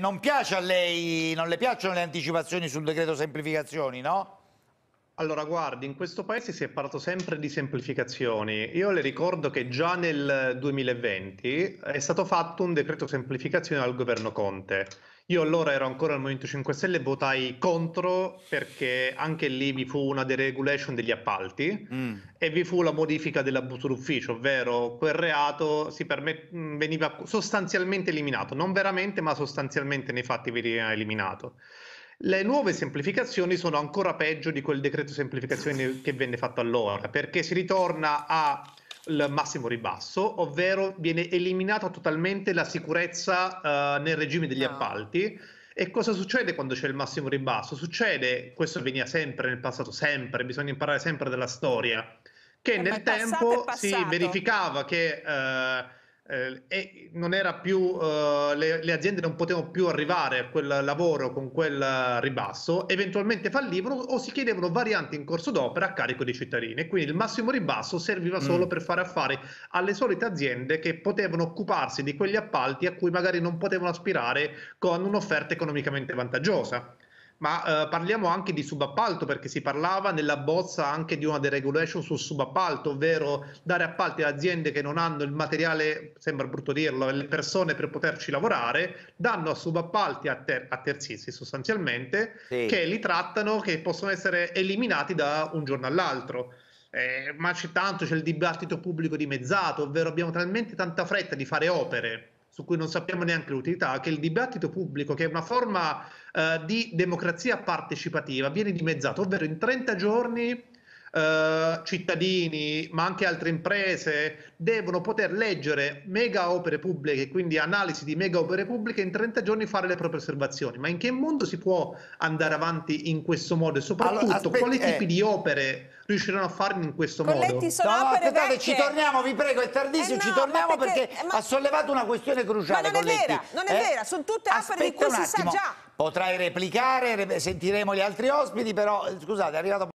Non piace a lei, non le piacciono le anticipazioni sul decreto semplificazioni, no? Allora, guardi, in questo paese si è parlato sempre di semplificazioni. Io le ricordo che già nel 2020 è stato fatto un decreto semplificazione al governo Conte. Io allora ero ancora al Movimento 5 Stelle e votai contro perché anche lì vi fu una deregulation degli appalti mm. e vi fu la modifica dell'abuso d'ufficio, ovvero quel reato permet- mm, veniva sostanzialmente eliminato, non veramente ma sostanzialmente nei fatti veniva eliminato. Le nuove semplificazioni sono ancora peggio di quel decreto semplificazione che venne fatto allora, perché si ritorna a il massimo ribasso, ovvero viene eliminata totalmente la sicurezza uh, nel regime degli ah. appalti. E cosa succede quando c'è il massimo ribasso? Succede, questo veniva sempre nel passato, sempre, bisogna imparare sempre dalla storia, che e eh, nel tempo si verificava che... Uh, eh, e non era più, eh, le, le, aziende non potevano più arrivare a quel lavoro con quel ribasso, eventualmente fallivano o si chiedevano varianti in corso d'opera a carico dei cittadini. Quindi il massimo ribasso serviva mm. solo mm. per fare affari alle solite aziende che potevano occuparsi di quegli appalti a cui magari non potevano aspirare con un'offerta economicamente vantaggiosa ma eh, parliamo anche di subappalto perché si parlava nella bozza anche di una deregulation sul subappalto, ovvero dare appalti a aziende che non hanno il materiale, sembra brutto dirlo, le persone per poterci lavorare, danno a subappalti a, ter- a terzisti sostanzialmente sì. che li trattano, che possono essere eliminati da un giorno all'altro. Eh, ma c'è tanto, c'è il dibattito pubblico dimezzato, ovvero abbiamo talmente tanta fretta di fare opere su cui non sappiamo neanche l'utilità, che il dibattito pubblico, che è una forma eh, di democrazia partecipativa, viene dimezzato, ovvero in 30 giorni eh, cittadini, ma anche altre imprese, devono poter leggere mega opere pubbliche, quindi analisi di mega opere pubbliche, in 30 giorni fare le proprie osservazioni. Ma in che mondo si può andare avanti in questo modo? E soprattutto, allora, aspetti, quali eh. tipi di opere riusciranno a farne in questo Colletti, modo? Sono no, aspettate, vecchie. ci torniamo, vi prego, è eh, tardissimo, eh no, ci torniamo perché, perché ma... ha sollevato una questione cruciale. Ma non Colletti. è vera, non è eh? vera, sono tutte opere di cui si sa già. Potrai replicare, sentiremo gli altri ospiti, però scusate, è arrivato